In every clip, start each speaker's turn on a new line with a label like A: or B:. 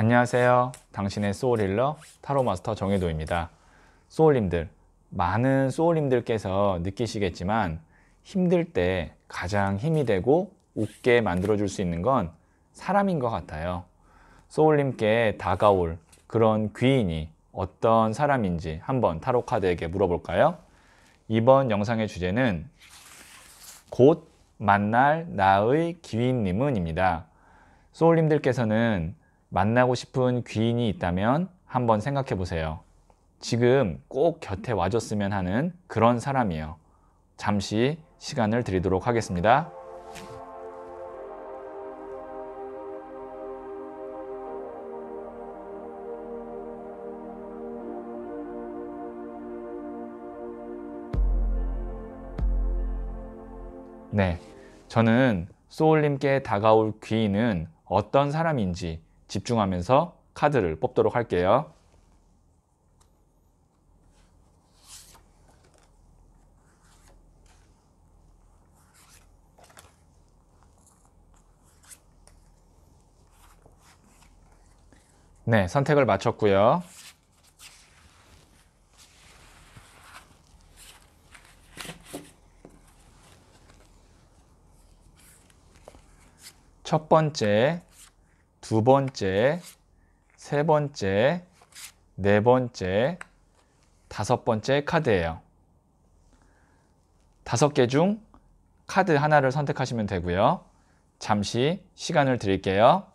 A: 안녕하세요. 당신의 소울힐러 타로마스터 정혜도입니다. 소울님들, 많은 소울님들께서 느끼시겠지만 힘들 때 가장 힘이 되고 웃게 만들어줄 수 있는 건 사람인 것 같아요. 소울님께 다가올 그런 귀인이 어떤 사람인지 한번 타로카드에게 물어볼까요? 이번 영상의 주제는 곧 만날 나의 기인님은입니다. 소울님들께서는 만나고 싶은 귀인이 있다면 한번 생각해 보세요. 지금 꼭 곁에 와줬으면 하는 그런 사람이에요. 잠시 시간을 드리도록 하겠습니다. 네, 저는 소울님께 다가올 귀인은 어떤 사람인지 집중하면서 카드를 뽑도록 할게요. 네, 선택을 마쳤고요. 첫 번째 두 번째, 세 번째, 네 번째, 다섯 번째 카드예요. 다섯 개 중 카드 하나를 선택하시면 되고요. 잠시 시간을 드릴게요.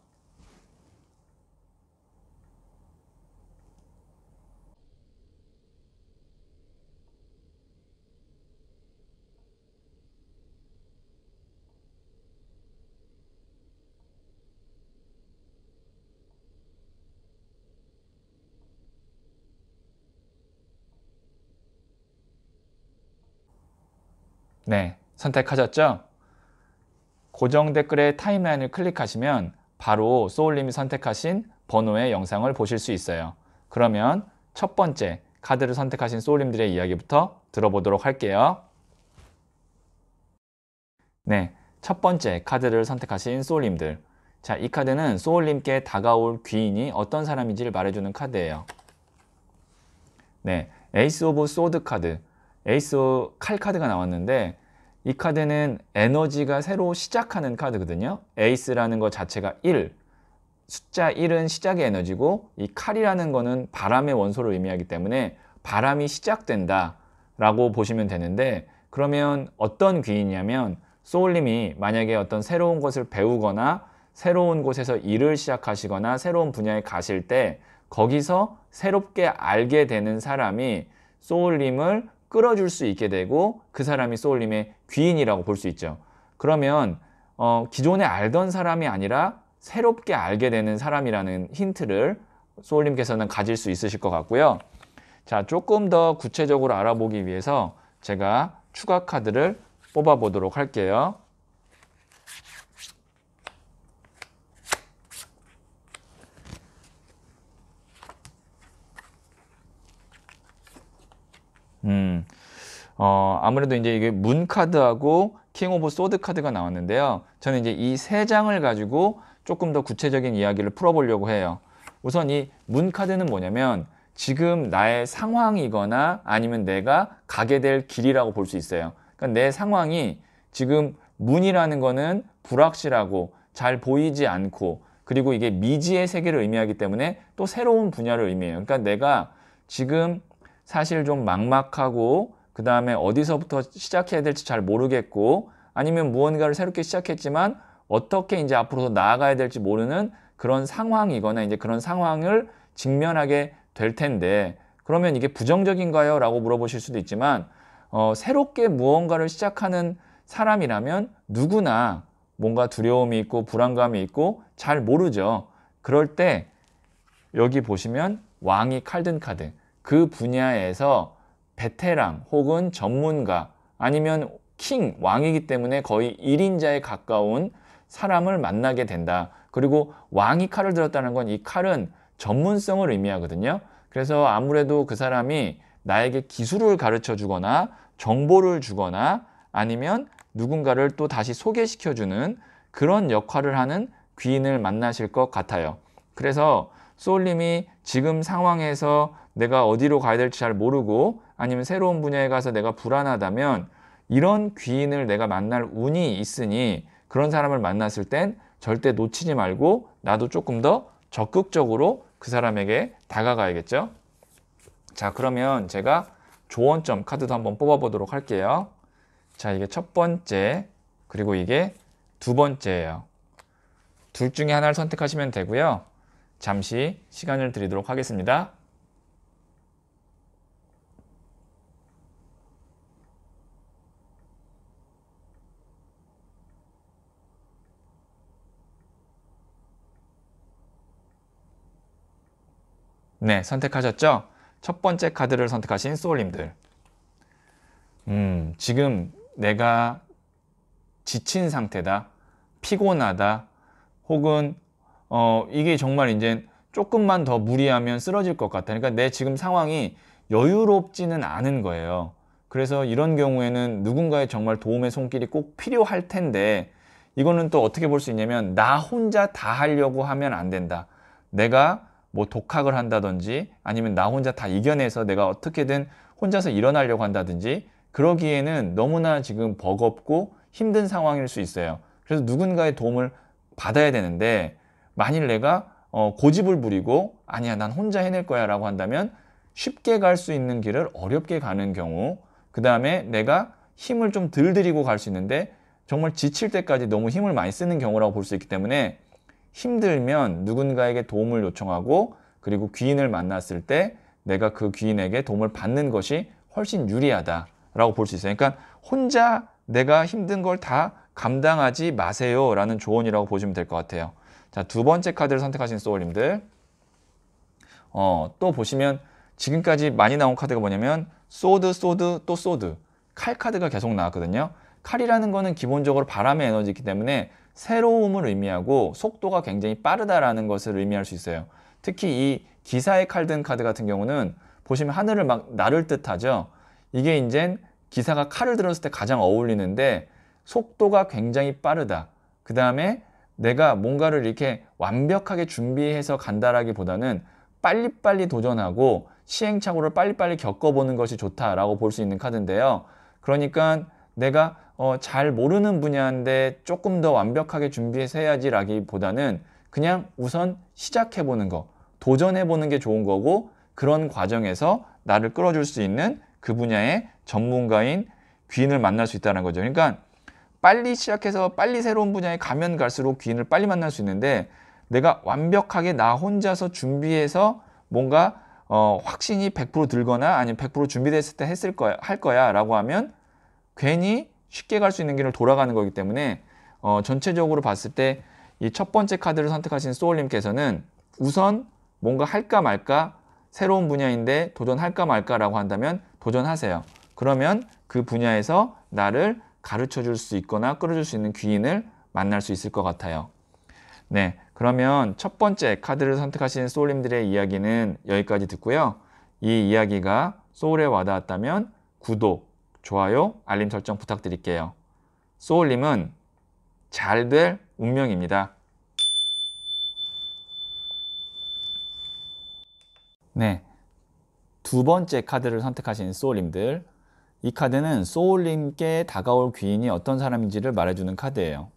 A: 네, 선택하셨죠? 고정 댓글의 타임라인을 클릭하시면 바로 소울님이 선택하신 번호의 영상을 보실 수 있어요. 그러면 첫 번째 카드를 선택하신 소울님들의 이야기부터 들어보도록 할게요. 네, 첫 번째 카드를 선택하신 소울님들. 자, 이 카드는 소울님께 다가올 귀인이 어떤 사람인지를 말해주는 카드예요. 네, 에이스 오브 소드 카드. 에이스 칼 카드가 나왔는데 이 카드는 에너지가 새로 시작하는 카드거든요. 에이스라는 것 자체가 1, 숫자 1은 시작의 에너지고 이 칼이라는 거는 바람의 원소를 의미하기 때문에 바람이 시작된다 라고 보시면 되는데 그러면 어떤 귀이냐면 소울님이 만약에 어떤 새로운 것을 배우거나 새로운 곳에서 일을 시작하시거나 새로운 분야에 가실 때 거기서 새롭게 알게 되는 사람이 소울님을 끌어줄 수 있게 되고 그 사람이 소울님의 귀인이라고 볼 수 있죠. 그러면 어, 기존에 알던 사람이 아니라 새롭게 알게 되는 사람이라는 힌트를 소울님께서는 가질 수 있으실 것 같고요. 자, 조금 더 구체적으로 알아보기 위해서 제가 추가 카드를 뽑아보도록 할게요. 음. 어, 아무래도 이제 이게 문 카드하고 킹 오브 소드 카드가 나왔는데요. 저는 이제 이 세 장을 가지고 조금 더 구체적인 이야기를 풀어보려고 해요. 우선 이 문 카드는 뭐냐면 지금 나의 상황이거나 아니면 내가 가게 될 길이라고 볼 수 있어요. 그러니까 내 상황이 지금 문이라는 거는 불확실하고 잘 보이지 않고 그리고 이게 미지의 세계를 의미하기 때문에 또 새로운 분야를 의미해요. 그러니까 내가 지금 사실 좀 막막하고 그 다음에 어디서부터 시작해야 될지 잘 모르겠고 아니면 무언가를 새롭게 시작했지만 어떻게 이제 앞으로 나아가야 될지 모르는 그런 상황이거나 이제 그런 상황을 직면하게 될 텐데 그러면 이게 부정적인가요? 라고 물어보실 수도 있지만 어, 새롭게 무언가를 시작하는 사람이라면 누구나 뭔가 두려움이 있고 불안감이 있고 잘 모르죠. 그럴 때 여기 보시면 왕이 칼든 카드 그 분야에서 베테랑 혹은 전문가 아니면 킹, 왕이기 때문에 거의 1인자에 가까운 사람을 만나게 된다. 그리고 왕이 칼을 들었다는 건 이 칼은 전문성을 의미하거든요. 그래서 아무래도 그 사람이 나에게 기술을 가르쳐 주거나 정보를 주거나 아니면 누군가를 또 다시 소개시켜 주는 그런 역할을 하는 귀인을 만나실 것 같아요. 그래서 쏠울님이 지금 상황에서 내가 어디로 가야 될지 잘 모르고 아니면 새로운 분야에 가서 내가 불안하다면 이런 귀인을 내가 만날 운이 있으니 그런 사람을 만났을 땐 절대 놓치지 말고 나도 조금 더 적극적으로 그 사람에게 다가가야겠죠. 자, 그러면 제가 조언점 카드도 한번 뽑아보도록 할게요. 자, 이게 첫 번째, 그리고 이게 두 번째예요. 둘 중에 하나를 선택하시면 되고요. 잠시 시간을 드리도록 하겠습니다. 네, 선택하셨죠? 첫 번째 카드를 선택하신 소울님들. 음, 지금 내가 지친 상태다, 피곤하다, 혹은 어, 이게 정말 이제 조금만 더 무리하면 쓰러질 것 같아. 그러니까 내 지금 상황이 여유롭지는 않은 거예요. 그래서 이런 경우에는 누군가의 정말 도움의 손길이 꼭 필요할 텐데 이거는 또 어떻게 볼 수 있냐면 나 혼자 다 하려고 하면 안 된다. 내가 뭐 독학을 한다든지 아니면 나 혼자 다 이겨내서 내가 어떻게든 혼자서 일어나려고 한다든지 그러기에는 너무나 지금 버겁고 힘든 상황일 수 있어요. 그래서 누군가의 도움을 받아야 되는데 만일 내가 어, 고집을 부리고 아니야 난 혼자 해낼 거야 라고 한다면 쉽게 갈 수 있는 길을 어렵게 가는 경우 그 다음에 내가 힘을 좀 덜 들이고 갈 수 있는데 정말 지칠 때까지 너무 힘을 많이 쓰는 경우라고 볼 수 있기 때문에 힘들면 누군가에게 도움을 요청하고 그리고 귀인을 만났을 때 내가 그 귀인에게 도움을 받는 것이 훨씬 유리하다라고 볼 수 있어요. 그러니까 혼자 내가 힘든 걸 다 감당하지 마세요라는 조언이라고 보시면 될 것 같아요. 자, 두 번째 카드를 선택하신 소울님들. 어, 또 보시면 지금까지 많이 나온 카드가 뭐냐면 소드, 소드, 또 소드. 칼 카드가 계속 나왔거든요. 칼이라는 거는 기본적으로 바람의 에너지이기 때문에 새로움을 의미하고 속도가 굉장히 빠르다라는 것을 의미할 수 있어요. 특히 이 기사의 칼든 카드 같은 경우는 보시면 하늘을 막 나를 뜻하죠 이게 이젠 기사가 칼을 들었을 때 가장 어울리는데 속도가 굉장히 빠르다. 그 다음에 내가 뭔가를 이렇게 완벽하게 준비해서 간다라기보다는 빨리빨리 도전하고 시행착오를 빨리빨리 겪어보는 것이 좋다라고 볼 수 있는 카드인데요. 그러니까 내가 어, 잘 모르는 분야인데 조금 더 완벽하게 준비해서 해야지라기보다는 그냥 우선 시작해보는 거, 도전해보는 게 좋은 거고 그런 과정에서 나를 끌어줄 수 있는 그 분야의 전문가인 귀인을 만날 수 있다는 거죠. 그러니까 빨리 시작해서 빨리 새로운 분야에 가면 갈수록 귀인을 빨리 만날 수 있는데 내가 완벽하게 나 혼자서 준비해서 뭔가 어, 확신이 100% 들거나 아니면 100% 준비됐을 때 했을 거야, 할 거야 라고 하면 괜히 쉽게 갈 수 있는 길을 돌아가는 거기 때문에 어, 전체적으로 봤을 때 이 첫 번째 카드를 선택하신 소울님께서는 우선 뭔가 할까 말까 새로운 분야인데 도전할까 말까라고 한다면 도전하세요. 그러면 그 분야에서 나를 가르쳐 줄 수 있거나 끌어줄 수 있는 귀인을 만날 수 있을 것 같아요. 네, 그러면 첫 번째 카드를 선택하신 소울님들의 이야기는 여기까지 듣고요. 이 이야기가 소울에 와닿았다면 구독, 좋아요, 알림 설정 부탁드릴게요. 소울님은 잘 될 운명입니다. 네. 두 번째 카드를 선택하신 소울님들. 이 카드는 소울님께 다가올 귀인이 어떤 사람인지를 말해주는 카드예요.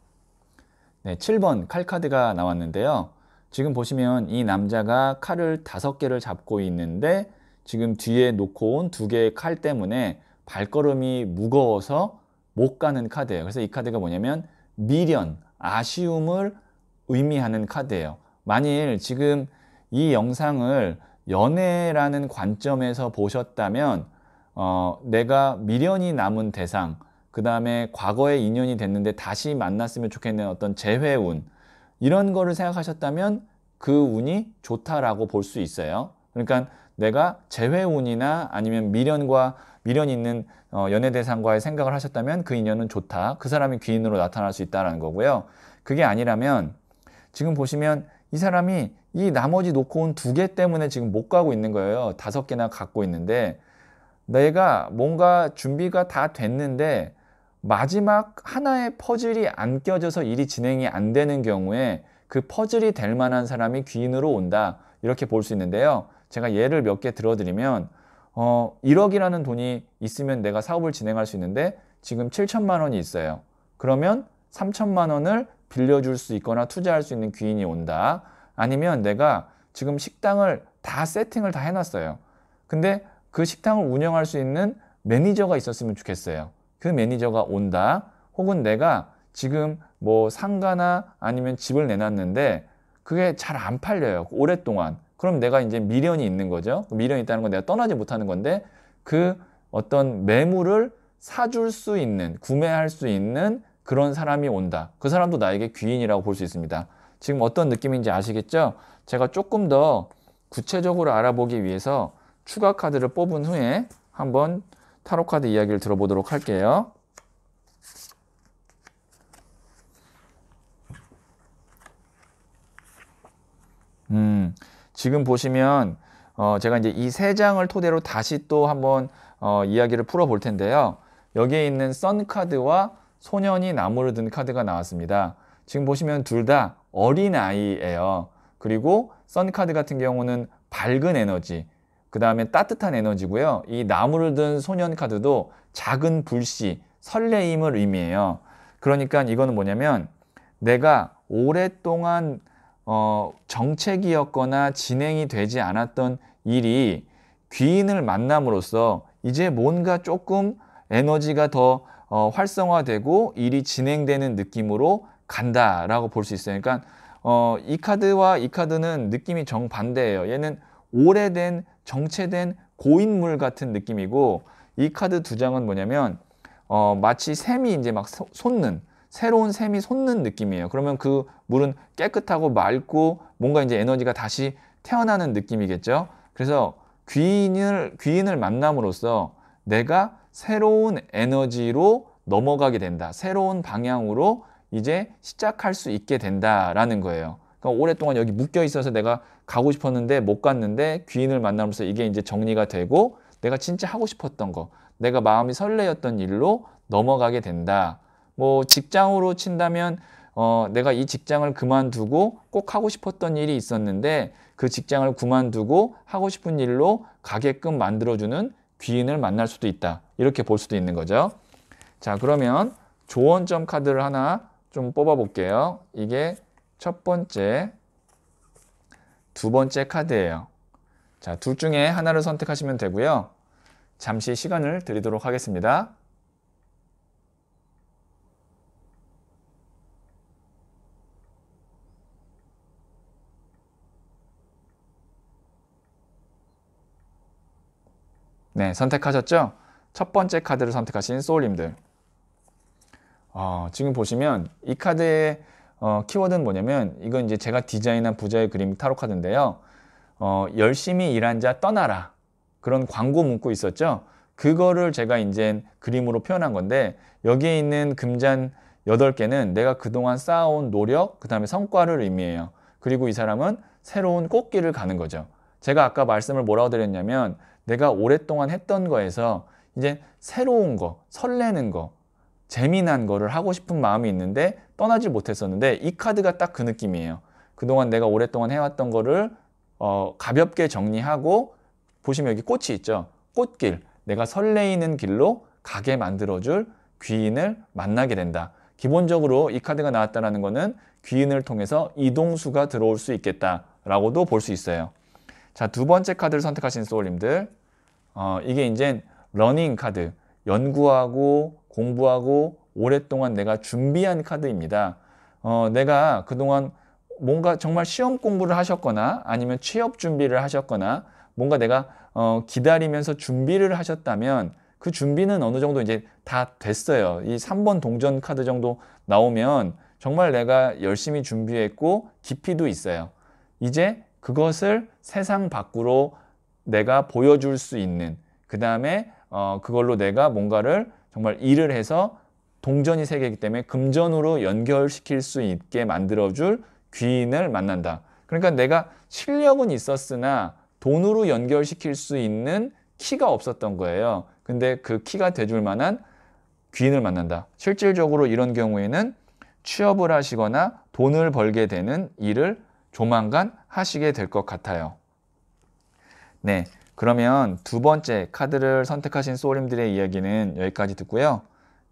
A: 네, 7번 칼 카드가 나왔는데요. 지금 보시면 이 남자가 칼을 다섯 개를 잡고 있는데 지금 뒤에 놓고 온 두 개의 칼 때문에 발걸음이 무거워서 못 가는 카드예요. 그래서 이 카드가 뭐냐면 미련, 아쉬움을 의미하는 카드예요. 만일 지금 이 영상을 연애라는 관점에서 보셨다면 어, 내가 미련이 남은 대상, 그 다음에 과거의 인연이 됐는데 다시 만났으면 좋겠는 어떤 재회운 이런 거를 생각하셨다면 그 운이 좋다라고 볼 수 있어요. 그러니까 내가 재회운이나 아니면 미련과 미련 있는 어, 연애 대상과의 생각을 하셨다면 그 인연은 좋다. 그 사람이 귀인으로 나타날 수 있다라는 거고요. 그게 아니라면 지금 보시면 이 사람이 이 나머지 놓고 온 두 개 때문에 지금 못 가고 있는 거예요. 다섯 개나 갖고 있는데 내가 뭔가 준비가 다 됐는데 마지막 하나의 퍼즐이 안 껴져서 일이 진행이 안 되는 경우에 그 퍼즐이 될 만한 사람이 귀인으로 온다. 이렇게 볼 수 있는데요. 제가 예를 몇 개 들어드리면 어, 1억이라는 돈이 있으면 내가 사업을 진행할 수 있는데 지금 7천만 원이 있어요. 그러면 3천만 원을 빌려줄 수 있거나 투자할 수 있는 귀인이 온다. 아니면 내가 지금 식당을 다 세팅을 다 해놨어요. 근데 그 식당을 운영할 수 있는 매니저가 있었으면 좋겠어요. 그 매니저가 온다. 혹은 내가 지금 뭐 상가나 아니면 집을 내놨는데 그게 잘 안 팔려요. 오랫동안. 그럼 내가 이제 미련이 있는 거죠. 그 미련이 있다는 건 내가 떠나지 못하는 건데 그 어떤 매물을 사줄 수 있는, 구매할 수 있는 그런 사람이 온다. 그 사람도 나에게 귀인이라고 볼 수 있습니다. 지금 어떤 느낌인지 아시겠죠? 제가 조금 더 구체적으로 알아보기 위해서 추가 카드를 뽑은 후에 한번 타로 카드 이야기를 들어보도록 할게요. 지금 보시면 어, 제가 이제 이 세 장을 토대로 다시 또 한번 어, 이야기를 풀어 볼 텐데요. 여기에 있는 썬 카드와 소년이 나무를 든 카드가 나왔습니다. 지금 보시면 둘 다 어린아이예요. 그리고 썬 카드 같은 경우는 밝은 에너지, 그 다음에 따뜻한 에너지고요. 이 나무를 든 소년 카드도 작은 불씨, 설레임을 의미해요. 그러니까 이거는 뭐냐면 내가 오랫동안 어, 정책이었거나 진행이 되지 않았던 일이 귀인을 만남으로써 이제 뭔가 조금 에너지가 더 어, 활성화되고 일이 진행되는 느낌으로 간다라고 볼 수 있어요. 그러니까 어, 이 카드와 이 카드는 느낌이 정반대예요. 얘는 오래된 정체된 고인물 같은 느낌이고 이 카드 두 장은 뭐냐면 어, 마치 샘이 이제 막 솟는 새로운 샘이 솟는 느낌이에요. 그러면 그 물은 깨끗하고 맑고 뭔가 이제 에너지가 다시 태어나는 느낌이겠죠. 그래서 귀인을 귀인을 만남으로써 내가 새로운 에너지로 넘어가게 된다. 새로운 방향으로 이제 시작할 수 있게 된다라는 거예요. 그러니까 오랫동안 여기 묶여 있어서 내가 가고 싶었는데 못 갔는데 귀인을 만나면서 이게 이제 정리가 되고 내가 진짜 하고 싶었던 거, 내가 마음이 설레였던 일로 넘어가게 된다. 뭐 직장으로 친다면 어, 내가 이 직장을 그만두고 꼭 하고 싶었던 일이 있었는데 그 직장을 그만두고 하고 싶은 일로 가게끔 만들어주는 귀인을 만날 수도 있다. 이렇게 볼 수도 있는 거죠. 자, 그러면 조언점 카드를 하나 좀 뽑아볼게요. 이게 첫 번째, 두 번째 카드예요. 자, 둘 중에 하나를 선택하시면 되고요. 잠시 시간을 드리도록 하겠습니다. 네, 선택하셨죠? 첫 번째 카드를 선택하신 소울님들. 어, 지금 보시면 이 카드의 어, 키워드는 뭐냐면 이건 이제 제가 디자인한 부자의 그림 타로 카드인데요. 어, 열심히 일한 자 떠나라. 그런 광고 문구 있었죠? 그거를 제가 이제 그림으로 표현한 건데 여기에 있는 금잔 8개는 내가 그동안 쌓아온 노력, 그 다음에 성과를 의미해요. 그리고 이 사람은 새로운 꽃길을 가는 거죠. 제가 아까 말씀을 뭐라고 드렸냐면 내가 오랫동안 했던 거에서 이제 새로운 거, 설레는 거, 재미난 거를 하고 싶은 마음이 있는데 떠나지 못했었는데 이 카드가 딱 그 느낌이에요. 그동안 내가 오랫동안 해왔던 거를 어, 가볍게 정리하고 보시면 여기 꽃이 있죠. 꽃길, 내가 설레이는 길로 가게 만들어줄 귀인을 만나게 된다. 기본적으로 이 카드가 나왔다는 거는 귀인을 통해서 이동수가 들어올 수 있겠다라고도 볼 수 있어요. 자, 두 번째 카드를 선택하신 소울님들 어, 이게 이제 러닝 카드, 연구하고 공부하고 오랫동안 내가 준비한 카드입니다. 어, 내가 그동안 뭔가 정말 시험 공부를 하셨거나 아니면 취업 준비를 하셨거나 뭔가 내가 어, 기다리면서 준비를 하셨다면 그 준비는 어느 정도 이제 다 됐어요. 이 3번 동전 카드 정도 나오면 정말 내가 열심히 준비했고 깊이도 있어요. 이제 그것을 세상 밖으로 내가 보여줄 수 있는 그 다음에 어, 그걸로 내가 뭔가를 정말 일을 해서 동전이 세 개이기 때문에 금전으로 연결시킬 수 있게 만들어줄 귀인을 만난다. 그러니까 내가 실력은 있었으나 돈으로 연결시킬 수 있는 키가 없었던 거예요. 근데 그 키가 돼줄 만한 귀인을 만난다. 실질적으로 이런 경우에는 취업을 하시거나 돈을 벌게 되는 일을 조만간 하시게 될 것 같아요. 네, 그러면 두 번째 카드를 선택하신 소울님들의 이야기는 여기까지 듣고요.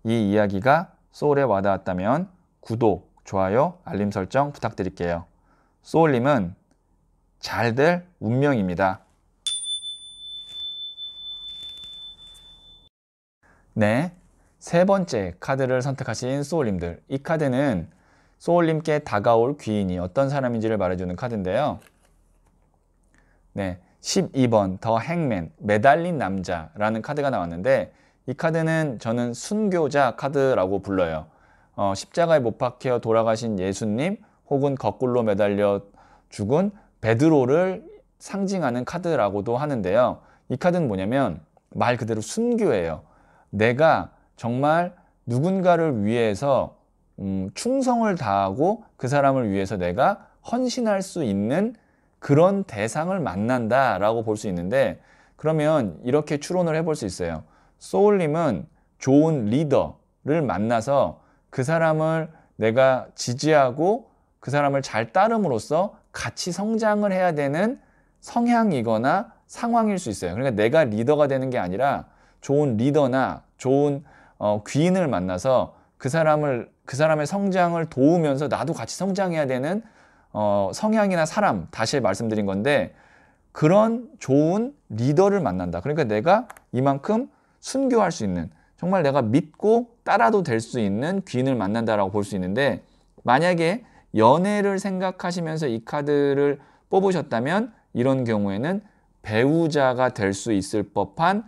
A: 이 이야기가 소울에 와닿았다면 구독, 좋아요, 알림 설정 부탁드릴게요. 소울님은 잘 될 운명입니다. 네, 세 번째 카드를 선택하신 소울님들. 이 카드는 소울님께 다가올 귀인이 어떤 사람인지를 말해주는 카드인데요. 네, 12번 더 행맨 매달린 남자라는 카드가 나왔는데 이 카드는 저는 순교자 카드라고 불러요. 어, 십자가에 못 박혀 돌아가신 예수님 혹은 거꾸로 매달려 죽은 베드로를 상징하는 카드라고도 하는데요. 이 카드는 뭐냐면 말 그대로 순교예요. 내가 정말 누군가를 위해서 음, 충성을 다하고 그 사람을 위해서 내가 헌신할 수 있는 그런 대상을 만난다라고 볼 수 있는데 그러면 이렇게 추론을 해볼 수 있어요. 소울님은 좋은 리더를 만나서 그 사람을 내가 지지하고 그 사람을 잘 따름으로써 같이 성장을 해야 되는 성향이거나 상황일 수 있어요. 그러니까 내가 리더가 되는 게 아니라 좋은 리더나 좋은 어, 귀인을 만나서 그 사람을 그 사람의 성장을 도우면서 나도 같이 성장해야 되는 어, 성향이나 사람, 다시 말씀드린 건데 그런 좋은 리더를 만난다. 그러니까 내가 이만큼 순교할 수 있는 정말 내가 믿고 따라도 될 수 있는 귀인을 만난다라고 볼 수 있는데 만약에 연애를 생각하시면서 이 카드를 뽑으셨다면 이런 경우에는 배우자가 될 수 있을 법한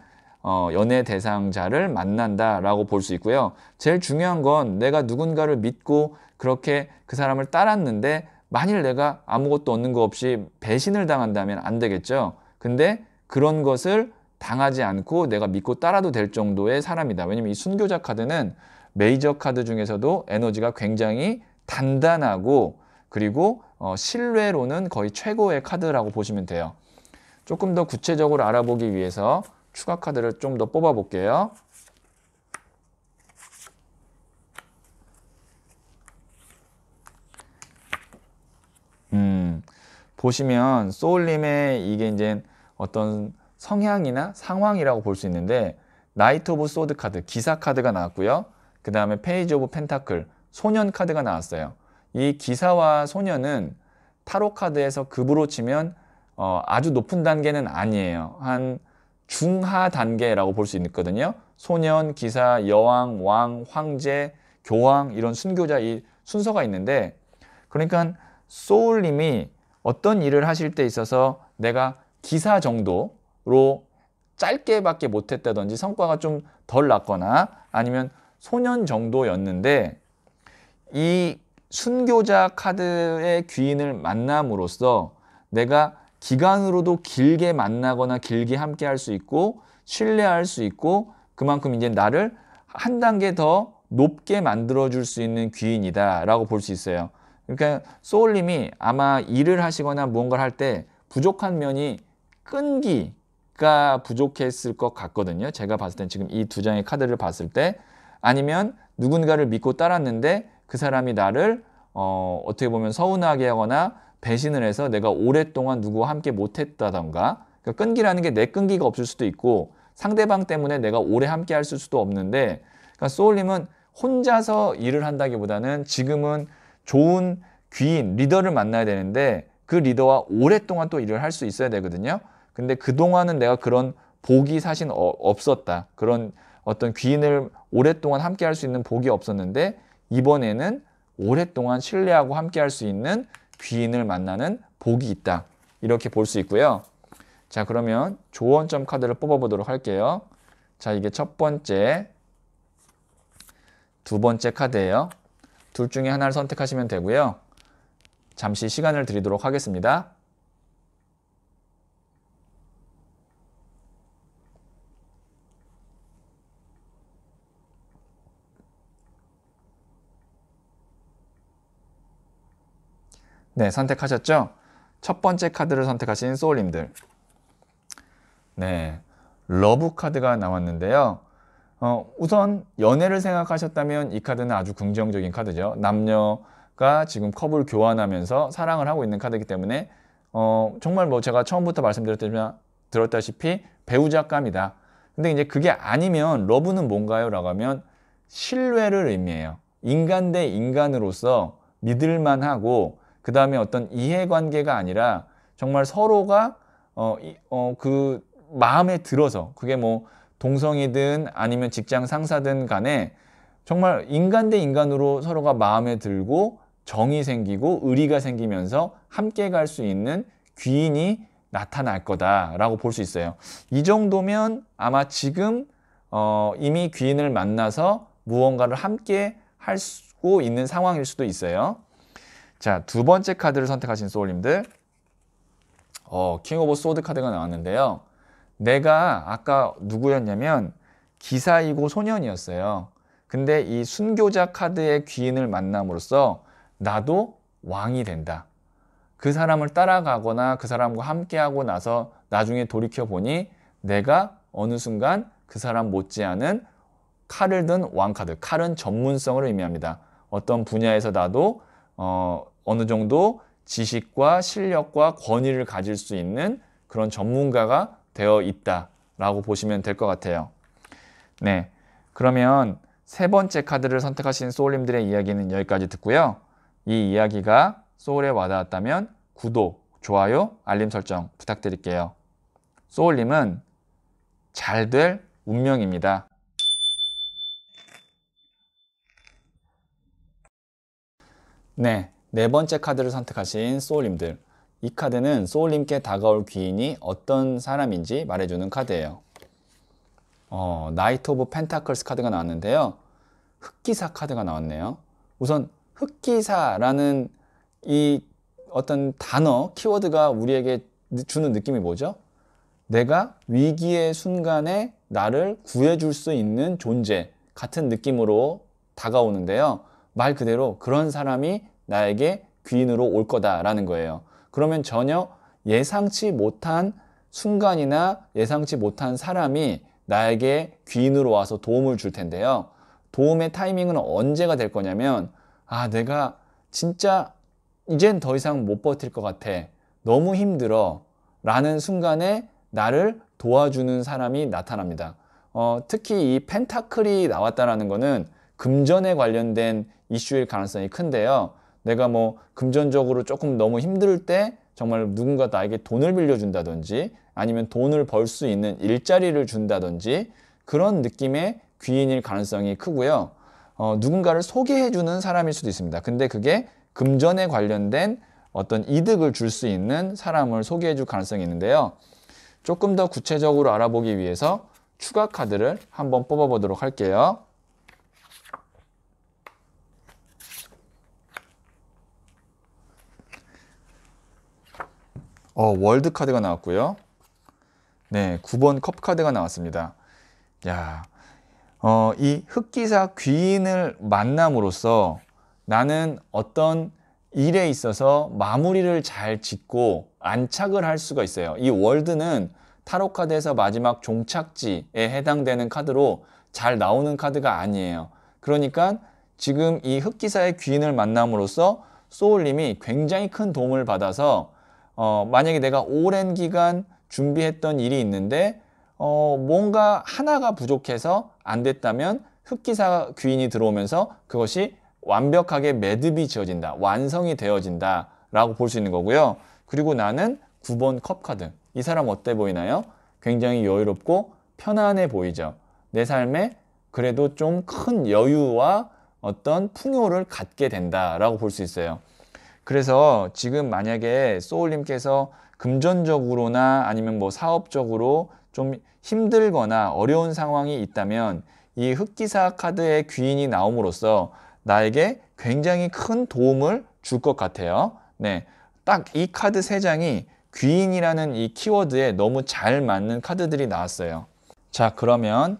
A: 어, 연애 대상자를 만난다라고 볼 수 있고요. 제일 중요한 건 내가 누군가를 믿고 그렇게 그 사람을 따랐는데 만일 내가 아무것도 얻는 거 없이 배신을 당한다면 안 되겠죠. 근데 그런 것을 당하지 않고 내가 믿고 따라도 될 정도의 사람이다. 왜냐면 이 순교자 카드는 메이저 카드 중에서도 에너지가 굉장히 단단하고 그리고 어, 신뢰로는 거의 최고의 카드라고 보시면 돼요. 조금 더 구체적으로 알아보기 위해서 추가 카드를 좀 더 뽑아 볼게요. 보시면 소울님의 이게 이제 어떤 성향이나 상황이라고 볼 수 있는데 나이트 오브 소드 카드, 기사 카드가 나왔고요. 그 다음에 페이지 오브 펜타클, 소년 카드가 나왔어요. 이 기사와 소년은 타로 카드에서 급으로 치면 어, 아주 높은 단계는 아니에요. 한 중하 단계라고 볼 수 있거든요. 소년, 기사, 여왕, 왕, 황제, 교황 이런 순교자 이 순서가 있는데 그러니까 소울님이 어떤 일을 하실 때 있어서 내가 기사 정도로 짧게밖에 못했다든지 성과가 좀 덜 났거나 아니면 소년 정도였는데 이 순교자 카드의 귀인을 만남으로써 내가 기간으로도 길게 만나거나 길게 함께 할 수 있고 신뢰할 수 있고 그만큼 이제 나를 한 단계 더 높게 만들어 줄 수 있는 귀인이다 라고 볼 수 있어요. 그러니까 소울님이 아마 일을 하시거나 무언가를 할 때 부족한 면이 끈기가 부족했을 것 같거든요. 제가 봤을 땐 지금 이 두 장의 카드를 봤을 때 아니면 누군가를 믿고 따랐는데 그 사람이 나를 어, 어떻게 보면 서운하게 하거나 배신을 해서 내가 오랫동안 누구와 함께 못했다던가 그러니까 끈기라는 게 내 끈기가 없을 수도 있고 상대방 때문에 내가 오래 함께 할 수도 없는데 그러니까 소울님은 혼자서 일을 한다기보다는 지금은 좋은 귀인, 리더를 만나야 되는데 그 리더와 오랫동안 또 일을 할 수 있어야 되거든요. 근데 그동안은 내가 그런 복이 사실 어, 없었다. 그런 어떤 귀인을 오랫동안 함께 할 수 있는 복이 없었는데 이번에는 오랫동안 신뢰하고 함께 할 수 있는 귀인을 만나는 복이 있다. 이렇게 볼 수 있고요. 자, 그러면 조언점 카드를 뽑아보도록 할게요. 자, 이게 첫 번째, 두 번째 카드예요. 둘 중에 하나를 선택하시면 되고요. 잠시 시간을 드리도록 하겠습니다. 네, 선택하셨죠? 첫 번째 카드를 선택하신 소울님들. 네, 러브 카드가 나왔는데요. 어, 우선 연애를 생각하셨다면 이 카드는 아주 긍정적인 카드죠. 남녀가 지금 컵을 교환하면서 사랑을 하고 있는 카드이기 때문에 어, 정말 뭐 제가 처음부터 말씀드렸다시피 배우자감이다. 근데 이제 그게 아니면 러브는 뭔가요? 라고 하면 신뢰를 의미해요. 인간 대 인간으로서 믿을만 하고 그 다음에 어떤 이해관계가 아니라 정말 서로가 어, 이, 어, 그 마음에 들어서 그게 뭐 동성이든 아니면 직장 상사든 간에 정말 인간 대 인간으로 서로가 마음에 들고 정이 생기고 의리가 생기면서 함께 갈 수 있는 귀인이 나타날 거다라고 볼 수 있어요. 이 정도면 아마 지금 어, 이미 귀인을 만나서 무언가를 함께 할 수 있는 상황일 수도 있어요. 자, 두 번째 카드를 선택하신 소울님들. 어, 킹 오브 소드 카드가 나왔는데요. 내가 아까 누구였냐면 기사이고 소년이었어요. 근데 이 순교자 카드의 귀인을 만남으로써 나도 왕이 된다. 그 사람을 따라가거나 그 사람과 함께하고 나서 나중에 돌이켜보니 내가 어느 순간 그 사람 못지않은 칼을 든 왕카드. 칼은 전문성을 의미합니다. 어떤 분야에서 나도 어, 어느 정도 지식과 실력과 권위를 가질 수 있는 그런 전문가가 되어 있다라고 보시면 될 것 같아요. 네. 그러면 세 번째 카드를 선택하신 소울님들의 이야기는 여기까지 듣고요. 이 이야기가 소울에 와닿았다면 구독, 좋아요, 알림 설정 부탁드릴게요. 소울님은 잘 될 운명입니다. 네, 네 번째 카드를 선택하신 소울님들. 이 카드는 소울님께 다가올 귀인이 어떤 사람인지 말해주는 카드예요. 어, 나이트 오브 펜타클스 카드가 나왔는데요. 흑기사 카드가 나왔네요. 우선 흑기사라는 이 어떤 단어, 키워드가 우리에게 주는 느낌이 뭐죠? 내가 위기의 순간에 나를 구해줄 수 있는 존재 같은 느낌으로 다가오는데요. 말 그대로 그런 사람이 나에게 귀인으로 올 거다라는 거예요. 그러면 전혀 예상치 못한 순간이나 예상치 못한 사람이 나에게 귀인으로 와서 도움을 줄 텐데요. 도움의 타이밍은 언제가 될 거냐면 아 내가 진짜 이젠 더 이상 못 버틸 것 같아. 너무 힘들어. 라는 순간에 나를 도와주는 사람이 나타납니다. 어, 특히 이 펜타클이 나왔다라는 거는 금전에 관련된 이슈일 가능성이 큰데요. 내가 뭐 금전적으로 조금 너무 힘들 때 정말 누군가 나에게 돈을 빌려준다든지 아니면 돈을 벌 수 있는 일자리를 준다든지 그런 느낌의 귀인일 가능성이 크고요. 어, 누군가를 소개해주는 사람일 수도 있습니다. 근데 그게 금전에 관련된 어떤 이득을 줄 수 있는 사람을 소개해줄 가능성이 있는데요. 조금 더 구체적으로 알아보기 위해서 추가 카드를 한번 뽑아보도록 할게요. 어, 월드 카드가 나왔고요. 네, 9번 컵 카드가 나왔습니다. 야, 어, 이 흑기사 귀인을 만남으로써 나는 어떤 일에 있어서 마무리를 잘 짓고 안착을 할 수가 있어요. 이 월드는 타로 카드에서 마지막 종착지에 해당되는 카드로 잘 나오는 카드가 아니에요. 그러니까 지금 이 흑기사의 귀인을 만남으로써 소울님이 굉장히 큰 도움을 받아서 어, 만약에 내가 오랜 기간 준비했던 일이 있는데 어, 뭔가 하나가 부족해서 안 됐다면 흑기사 귀인이 들어오면서 그것이 완벽하게 매듭이 지어진다. 완성이 되어진다. 라고 볼 수 있는 거고요. 그리고 나는 9번 컵 카드. 이 사람 어때 보이나요? 굉장히 여유롭고 편안해 보이죠. 내 삶에 그래도 좀 큰 여유와 어떤 풍요를 갖게 된다라고 볼 수 있어요. 그래서 지금 만약에 소울님께서 금전적으로나 아니면 뭐 사업적으로 좀 힘들거나 어려운 상황이 있다면 이 흑기사 카드의 귀인이 나옴으로써 나에게 굉장히 큰 도움을 줄 것 같아요. 네. 딱 이 카드 세 장이 귀인이라는 이 키워드에 너무 잘 맞는 카드들이 나왔어요. 자, 그러면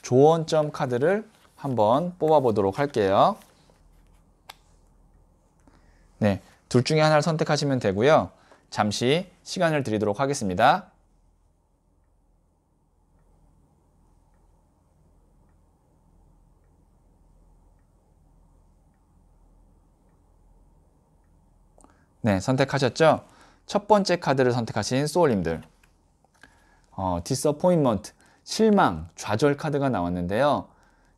A: 조언점 카드를 한번 뽑아보도록 할게요. 네, 둘 중에 하나를 선택하시면 되고요. 잠시 시간을 드리도록 하겠습니다. 네, 선택하셨죠? 첫 번째 카드를 선택하신 소울님들. 어, disappointment, 실망, 좌절 카드가 나왔는데요.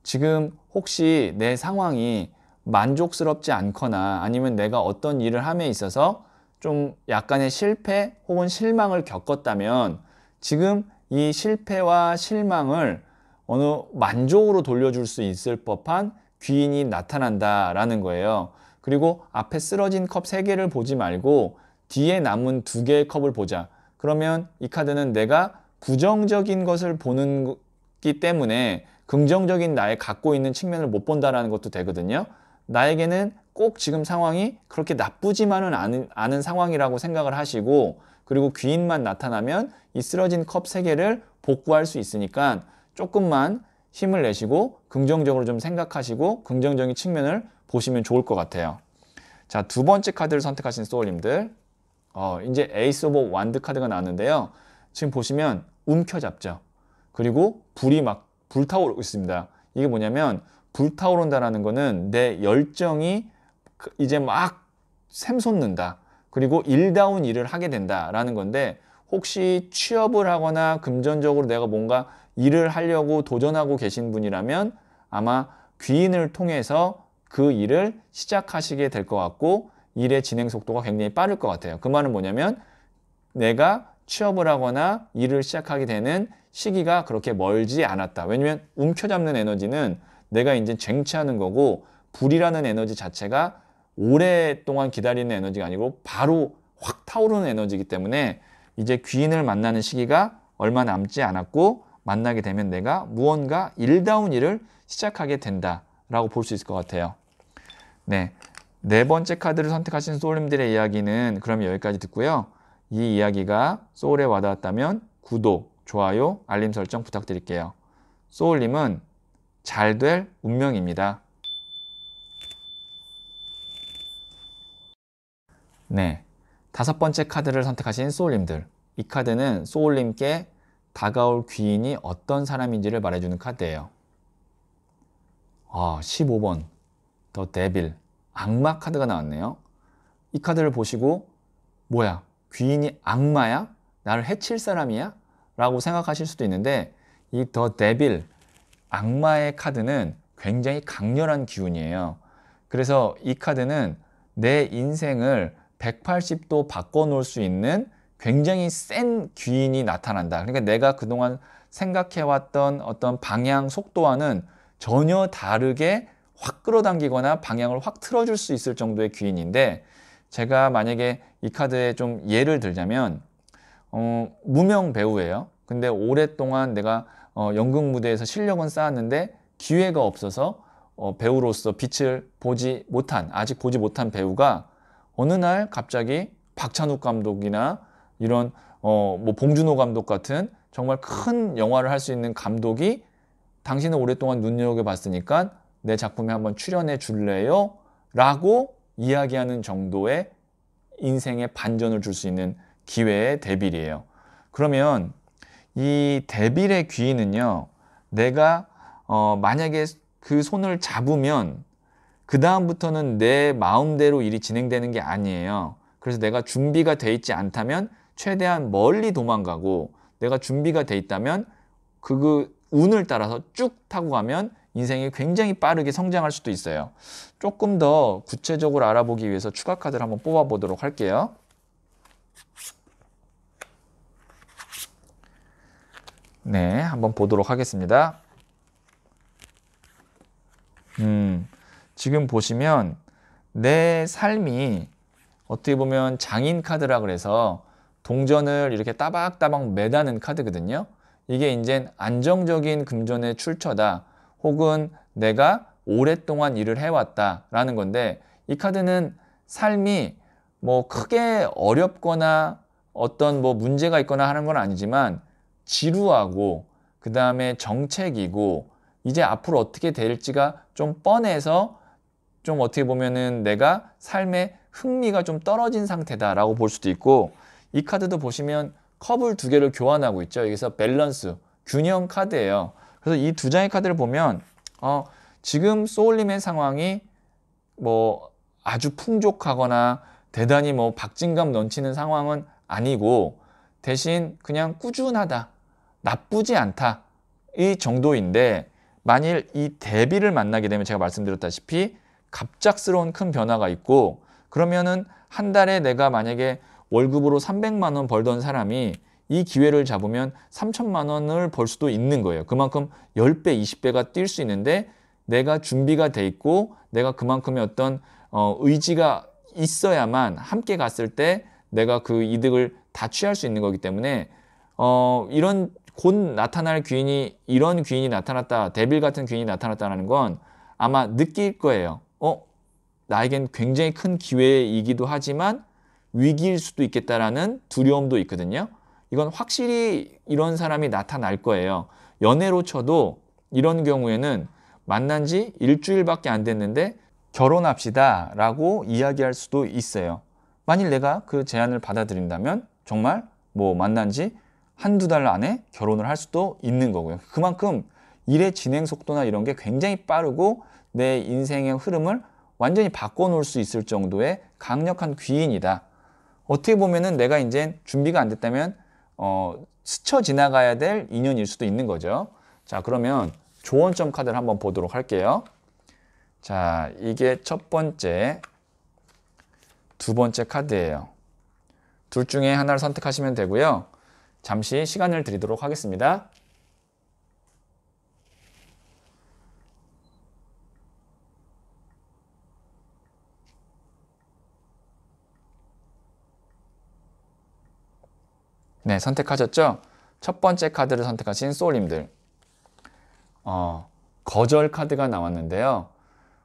A: 지금 혹시 내 상황이 만족스럽지 않거나 아니면 내가 어떤 일을 함에 있어서 좀 약간의 실패 혹은 실망을 겪었다면 지금 이 실패와 실망을 어느 만족으로 돌려줄 수 있을 법한 귀인이 나타난다라는 거예요. 그리고 앞에 쓰러진 컵3개를 보지 말고 뒤에 남은 2개의 컵을 보자. 그러면 이 카드는 내가 부정적인 것을 보는 기 때문에 긍정적인 나의 갖고 있는 측면을 못 본다라는 것도 되거든요. 나에게는 꼭 지금 상황이 그렇게 나쁘지만은 않은, 않은 상황이라고 생각을 하시고 그리고 귀인만 나타나면 이 쓰러진 컵 3개를 복구할 수 있으니까 조금만 힘을 내시고 긍정적으로 좀 생각하시고 긍정적인 측면을 보시면 좋을 것 같아요. 자, 두 번째 카드를 선택하신 소울님들. 어, 이제 에이스 오브 완드 카드가 나왔는데요. 지금 보시면 움켜잡죠. 그리고 불이 막 불타오르고 있습니다. 이게 뭐냐면 불타오른다라는 거는 내 열정이 그 이제 막 샘솟는다. 그리고 일다운 일을 하게 된다라는 건데 혹시 취업을 하거나 금전적으로 내가 뭔가 일을 하려고 도전하고 계신 분이라면 아마 귀인을 통해서 그 일을 시작하시게 될 것 같고 일의 진행 속도가 굉장히 빠를 것 같아요. 그 말은 뭐냐면 내가 취업을 하거나 일을 시작하게 되는 시기가 그렇게 멀지 않았다. 왜냐면 움켜잡는 에너지는 내가 이제 쟁취하는 거고 불이라는 에너지 자체가 오랫동안 기다리는 에너지가 아니고 바로 확 타오르는 에너지이기 때문에 이제 귀인을 만나는 시기가 얼마 남지 않았고 만나게 되면 내가 무언가 일다운 일을 시작하게 된다라고 볼 수 있을 것 같아요. 네. 네 번째 카드를 선택하신 소울님들의 이야기는 그럼 여기까지 듣고요. 이 이야기가 소울에 와닿았다면 구독, 좋아요, 알림 설정 부탁드릴게요. 소울님은 잘될 운명입니다. 네. 다섯 번째 카드를 선택하신 소울님들. 이 카드는 소울님께 다가올 귀인이 어떤 사람인지를 말해주는 카드예요. 아, 15번. 더 데빌. 악마 카드가 나왔네요. 이 카드를 보시고, 뭐야, 귀인이 악마야? 나를 해칠 사람이야? 라고 생각하실 수도 있는데, 이 더 데빌, 악마의 카드는 굉장히 강렬한 기운이에요. 그래서 이 카드는 내 인생을 180도 바꿔놓을 수 있는 굉장히 센 귀인이 나타난다. 그러니까 내가 그동안 생각해왔던 어떤 방향, 속도와는 전혀 다르게 확 끌어당기거나 방향을 확 틀어줄 수 있을 정도의 귀인인데 제가 만약에 이 카드에 좀 예를 들자면 어, 무명 배우예요. 근데 오랫동안 내가 어, 연극 무대에서 실력은 쌓았는데 기회가 없어서 어, 배우로서 빛을 보지 못한 아직 보지 못한 배우가 어느 날 갑자기 박찬욱 감독이나 이런 어, 뭐 봉준호 감독 같은 정말 큰 영화를 할 수 있는 감독이 당신은 오랫동안 눈여겨봤으니까 내 작품에 한번 출연해 줄래요? 라고 이야기하는 정도의 인생의 반전을 줄 수 있는 기회의 대비이에요 그러면 이데빌의 귀인은요, 내가 어, 만약에 그 손을 잡으면 그 다음부터는 내 마음대로 일이 진행되는 게 아니에요. 그래서 내가 준비가 돼 있지 않다면 최대한 멀리 도망가고 내가 준비가 돼 있다면 그, 그 운을 따라서 쭉 타고 가면 인생이 굉장히 빠르게 성장할 수도 있어요. 조금 더 구체적으로 알아보기 위해서 추가 카드를 한번 뽑아보도록 할게요. 네, 한번 보도록 하겠습니다. 음, 지금 보시면 내 삶이 어떻게 보면 장인 카드라 그래서 동전을 이렇게 따박따박 매다는 카드거든요. 이게 이제 안정적인 금전의 출처다. 혹은 내가 오랫동안 일을 해왔다라는 건데 이 카드는 삶이 뭐 크게 어렵거나 어떤 뭐 문제가 있거나 하는 건 아니지만 지루하고 그 다음에 정책이고 이제 앞으로 어떻게 될지가 좀 뻔해서 좀 어떻게 보면은 내가 삶의 흥미가 좀 떨어진 상태다라고 볼 수도 있고 이 카드도 보시면 컵을 두 개를 교환하고 있죠. 여기서 밸런스, 균형 카드예요. 그래서 이 두 장의 카드를 보면 어, 지금 소울님의 상황이 뭐 아주 풍족하거나 대단히 뭐 박진감 넘치는 상황은 아니고 대신 그냥 꾸준하다. 나쁘지 않다 이 정도인데 만일 이 대비를 만나게 되면 제가 말씀드렸다시피 갑작스러운 큰 변화가 있고 그러면은 한 달에 내가 만약에 월급으로 300만 원 벌던 사람이 이 기회를 잡으면 3천만 원을 벌 수도 있는 거예요. 그만큼 10배, 20배가 뛸 수 있는데 내가 준비가 돼 있고 내가 그만큼의 어떤 어, 의지가 있어야만 함께 갔을 때 내가 그 이득을 다 취할 수 있는 거기 때문에 어, 이런 곧 나타날 귀인이 이런 귀인이 나타났다. 데빌 같은 귀인이 나타났다는 건 아마 느낄 거예요. 어? 나에겐 굉장히 큰 기회이기도 하지만 위기일 수도 있겠다라는 두려움도 있거든요. 이건 확실히 이런 사람이 나타날 거예요. 연애로 쳐도 이런 경우에는 만난 지 일주일밖에 안 됐는데 결혼합시다 라고 이야기할 수도 있어요. 만일 내가 그 제안을 받아들인다면 정말 뭐 만난 지 한두 달 안에 결혼을 할 수도 있는 거고요. 그만큼 일의 진행 속도나 이런 게 굉장히 빠르고 내 인생의 흐름을 완전히 바꿔놓을 수 있을 정도의 강력한 귀인이다. 어떻게 보면은 내가 이제 준비가 안 됐다면 어, 스쳐 지나가야 될 인연일 수도 있는 거죠. 자 그러면 조언점 카드를 한번 보도록 할게요. 자 이게 첫 번째, 두 번째 카드예요. 둘 중에 하나를 선택하시면 되고요. 잠시 시간을 드리도록 하겠습니다. 네, 선택하셨죠? 첫 번째 카드를 선택하신 소울님들. 어, 거절 카드가 나왔는데요.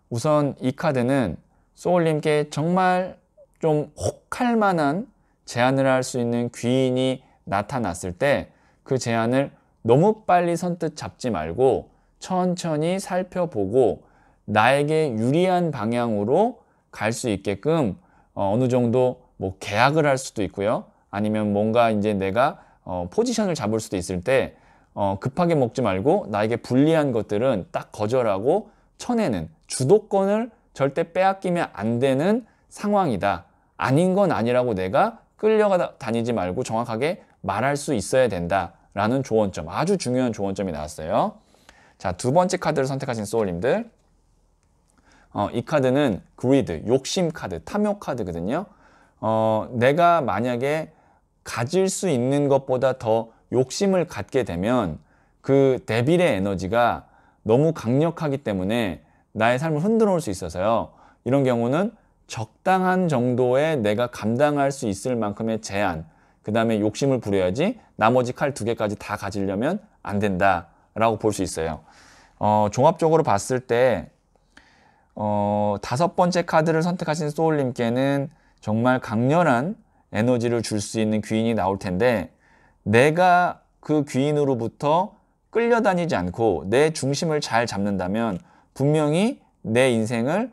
A: 우선 이 카드는 소울님께 정말 좀 혹할 만한 제안을 할 수 있는 귀인이 나타났을 때 그 제안을 너무 빨리 선뜻 잡지 말고 천천히 살펴보고 나에게 유리한 방향으로 갈 수 있게끔 어, 어느 정도 뭐 계약을 할 수도 있고요. 아니면 뭔가 이제 내가 어, 포지션을 잡을 수도 있을 때 어, 급하게 먹지 말고 나에게 불리한 것들은 딱 거절하고 쳐내는 주도권을 절대 빼앗기면 안 되는 상황이다. 아닌 건 아니라고 내가 끌려가 다니지 말고 정확하게 말할 수 있어야 된다라는 조언점, 아주 중요한 조언점이 나왔어요. 자, 두 번째 카드를 선택하신 소울님들. 어, 이 카드는 그리드, 욕심 카드, 탐욕 카드거든요. 어, 내가 만약에 가질 수 있는 것보다 더 욕심을 갖게 되면 그 데빌의 에너지가 너무 강력하기 때문에 나의 삶을 흔들어 올수 있어서요. 이런 경우는 적당한 정도의 내가 감당할 수 있을 만큼의 제한, 그 다음에 욕심을 부려야지 나머지 칼 두 개까지 다 가지려면 안 된다라고 볼 수 있어요. 어, 종합적으로 봤을 때 어, 다섯 번째 카드를 선택하신 소울님께는 정말 강렬한 에너지를 줄 수 있는 귀인이 나올 텐데 내가 그 귀인으로부터 끌려다니지 않고 내 중심을 잘 잡는다면 분명히 내 인생을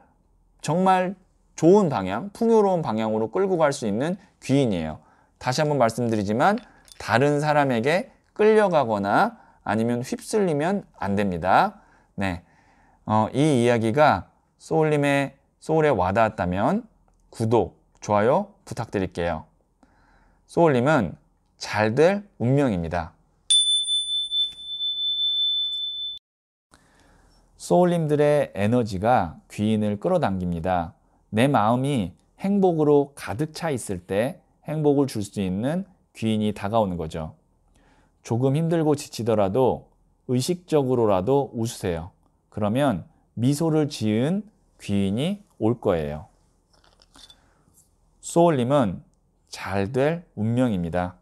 A: 정말 좋은 방향, 풍요로운 방향으로 끌고 갈 수 있는 귀인이에요. 다시 한번 말씀드리지만 다른 사람에게 끌려가거나 아니면 휩쓸리면 안 됩니다. 네. 어, 이 이야기가 소울님의 소울에 와닿았다면 구독, 좋아요 부탁드릴게요. 소울님은 잘 될 운명입니다. 소울님들의 에너지가 귀인을 끌어당깁니다. 내 마음이 행복으로 가득 차 있을 때 행복을 줄 수 있는 귀인이 다가오는 거죠. 조금 힘들고 지치더라도 의식적으로라도 웃으세요. 그러면 미소를 지은 귀인이 올 거예요. 소울님은 잘 될 운명입니다.